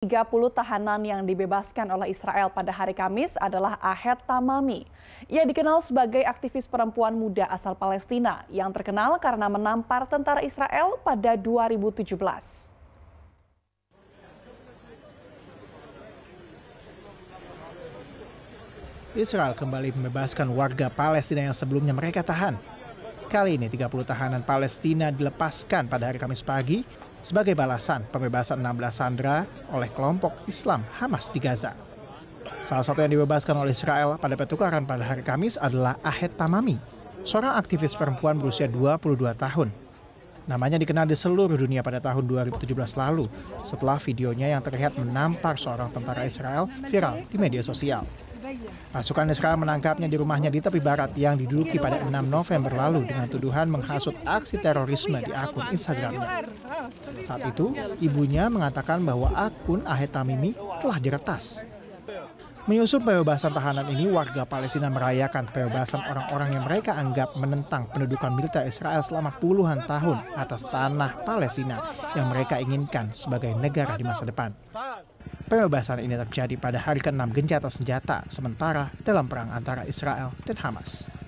30 tahanan yang dibebaskan oleh Israel pada hari Kamis adalah Ahed Tamami. Ia dikenal sebagai aktivis perempuan muda asal Palestina yang terkenal karena menampar tentara Israel pada 2017. Israel kembali membebaskan warga Palestina yang sebelumnya mereka tahan Kali ini 30 tahanan Palestina dilepaskan pada hari Kamis pagi sebagai balasan pembebasan 16 sandera oleh kelompok Islam Hamas di Gaza. Salah satu yang dibebaskan oleh Israel pada petukaran pada hari Kamis adalah Ahed Tamami, seorang aktivis perempuan berusia 22 tahun Namanya dikenal di seluruh dunia pada tahun 2017 lalu setelah videonya yang terlihat menampar seorang tentara Israel viral di media sosial. Pasukan SK menangkapnya di rumahnya di tepi barat yang diduduki pada 6 November lalu dengan tuduhan menghasut aksi terorisme di akun Instagramnya. Saat itu, ibunya mengatakan bahwa akun Ahed Tamimi telah diretas. Menyusul pembebasan tahanan ini, warga Palestina merayakan pembebasan orang-orang yang mereka anggap menentang pendudukan militer Israel selama puluhan tahun atas tanah Palestina yang mereka inginkan sebagai negara di masa depan. Pembebasan ini terjadi pada hari ke-6 gencatan senjata sementara dalam perang antara Israel dan Hamas.